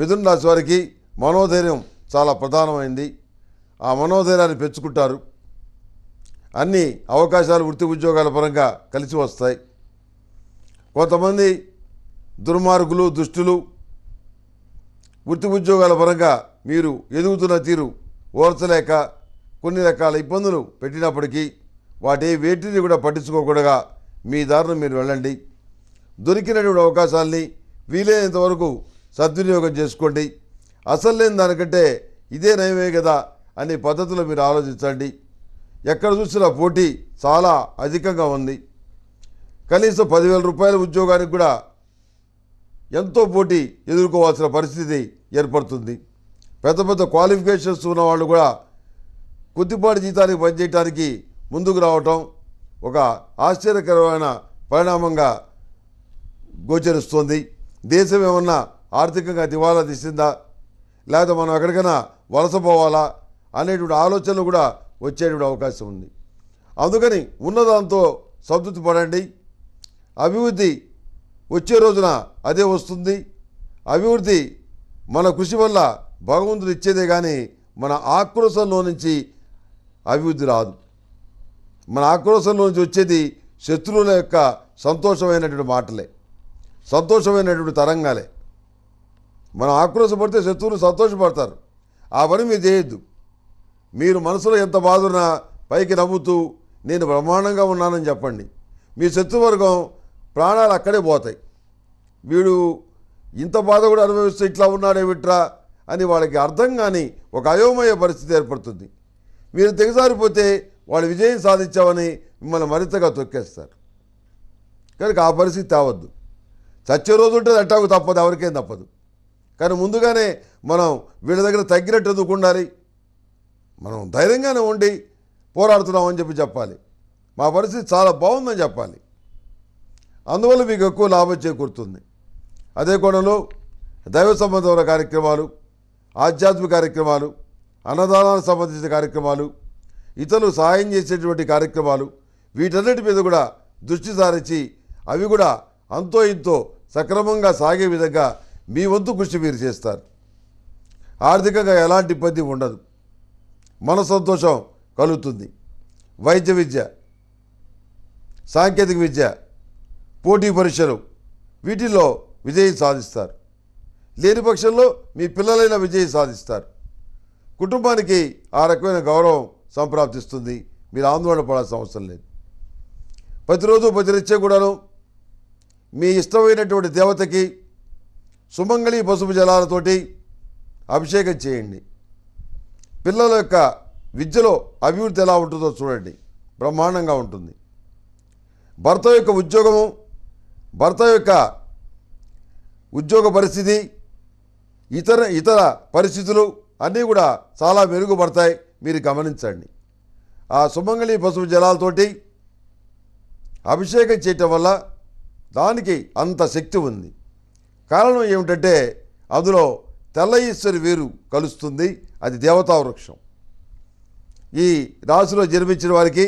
మిథున్ రాశి వారికి మనోధైర్యం చాలా ప్రధానమైంది ఆ మనోధైర్యాన్ని పెంచుకుంటారు అన్ని అవకాశాలు వృత్తి ఉద్యోగాల పరంగా కలిసి వస్తాయి కొంతమంది దుర్మార్గులు దుష్టులు వృత్తి ఉద్యోగాల పరంగా మీరు ఎదుగుతున్న తీరు ఓర్చలేక కొన్ని రకాల ఇబ్బందులు పెట్టినప్పటికీ వాటి వేటిని కూడా పట్టించుకోకుండా మీ దారిని మీరు వెళ్ళండి దొరికినటువంటి అవకాశాల్ని వీలైనంతవరకు సద్వినియోగం చేసుకోండి అసలు లేని దానికంటే ఇదే నయమే కదా అనే పద్ధతిలో మీరు ఆలోచించండి ఎక్కడ చూసినా పోటీ చాలా అధికంగా ఉంది కనీసం పదివేల రూపాయల ఉద్యోగానికి కూడా ఎంతో పోటీ ఎదుర్కోవాల్సిన పరిస్థితి ఏర్పడుతుంది పెద్ద పెద్ద క్వాలిఫికేషన్స్ ఉన్న వాళ్ళు కూడా కొద్దిపాటి జీతానికి పనిచేయటానికి ముందుకు రావటం ఒక ఆశ్చర్యకరమైన పరిణామంగా గోచరిస్తుంది దేశం ఏమన్నా ఆర్థికంగా దివాలా తీసిందా లేదా మనం ఎక్కడికైనా వలసపోవాలా అనేటువంటి ఆలోచనలు కూడా వచ్చేటువంటి అవకాశం ఉంది అందుకని ఉన్నదాంతో సంతృప్తి పడండి అభివృద్ధి వచ్చే రోజున అదే వస్తుంది అభివృద్ధి మన కృషి వల్ల భగవంతుడు ఇచ్చేదే కానీ మన ఆక్రోశంలో నుంచి అభివృద్ధి రాదు మన ఆక్రోశంలో నుంచి వచ్చేది శత్రువుల యొక్క సంతోషమైనటువంటి మాటలే సంతోషమైనటువంటి తరంగాలే మనం ఆక్రోశపడితే శత్రువులు సంతోషపడతారు ఆ పని మీరు చేయొద్దు మీరు మనసులో ఎంత బాధున్నా పైకి నవ్వుతూ నేను బ్రహ్మాండంగా ఉన్నానని చెప్పండి మీ శత్రువర్గం ప్రాణాలు అక్కడే పోతాయి వీడు ఇంత బాధ కూడా అనుభవిస్తూ ఇట్లా ఉన్నాడేమిట్రా అని వాళ్ళకి అర్థం కానీ ఒక అయోమయ పరిస్థితి ఏర్పడుతుంది మీరు తెగసారిపోతే వాళ్ళు విజయం సాధించామని మిమ్మల్ని మరింతగా తొక్కేస్తారు కనుక ఆ పరిస్థితి తేవద్దు చచ్చే రోజు ఉంటే అట్టాకు తప్పదు ఎవరికేం తప్పదు కానీ ముందుగానే మనం వీళ్ళ దగ్గర తగ్గినట్టు ఎందుకు ఉండాలి మనం ధైర్యంగానే ఉండి పోరాడుతున్నామని చెప్పి చెప్పాలి మా పరిస్థితి చాలా బాగుందని చెప్పాలి అందువల్ల మీకు ఎక్కువ లాభం చేకూరుతుంది అదే కోణంలో దైవ సంబంధమైన కార్యక్రమాలు ఆధ్యాత్మిక కార్యక్రమాలు అన్నదానాలకు సంబంధించిన కార్యక్రమాలు ఇతరులు సహాయం చేసేటువంటి కార్యక్రమాలు వీటన్నిటి మీద కూడా దృష్టి సారించి అవి కూడా అంతో ఇంతో సక్రమంగా సాగే విధంగా మీ వంతు కృషి మీరు చేస్తారు ఆర్థికంగా ఎలాంటి ఇబ్బంది ఉండదు మన సంతోషం కలుగుతుంది వైద్య విద్య సాంకేతిక విద్య పోటీ పరీక్షలు వీటిల్లో విజయం సాధిస్తారు లేని పక్షంలో మీ పిల్లలైన విజయం సాధిస్తారు కుటుంబానికి ఆ రకమైన గౌరవం సంప్రాప్తిస్తుంది మీరు ఆందోళన పడాల్సిన అవసరం లేదు ప్రతిరోజు ప్రతినిత్యం కూడాను మీ ఇష్టమైనటువంటి దేవతకి సుమంగళి పసుపు జలాలతోటి అభిషేకం చేయండి పిల్లల యొక్క విద్యలో అభివృద్ధి ఎలా ఉంటుందో చూడండి బ్రహ్మాండంగా ఉంటుంది భర్త యొక్క ఉద్యోగము భర్త యొక్క ఉద్యోగ పరిస్థితి ఇతర ఇతర పరిస్థితులు అన్నీ కూడా చాలా మెరుగుపడతాయి మీరు గమనించండి ఆ సుమంగళి పసుపు జలాలతోటి అభిషేకం చేయటం వల్ల దానికి అంత శక్తి ఉంది కారణం ఏమిటంటే అందులో తెల్ల ఈశ్వరి వేరు కలుస్తుంది అది దేవతా వృక్షం ఈ రాశిలో జన్మించిన వారికి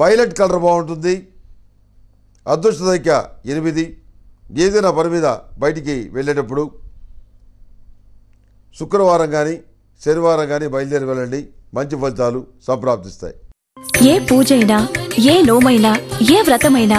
వైలెట్ కలర్ బాగుంటుంది అదృష్ట సంఖ్య ఎనిమిది ఏదైనా పని మీద బయటికి వెళ్ళేటప్పుడు శుక్రవారం కానీ శనివారం కానీ బయలుదేరి వెళ్ళండి మంచి ఫలితాలు సంప్రాప్తిస్తాయి ఏ పూజైనా ఏ లోమైనా ఏ వ్రతమైనా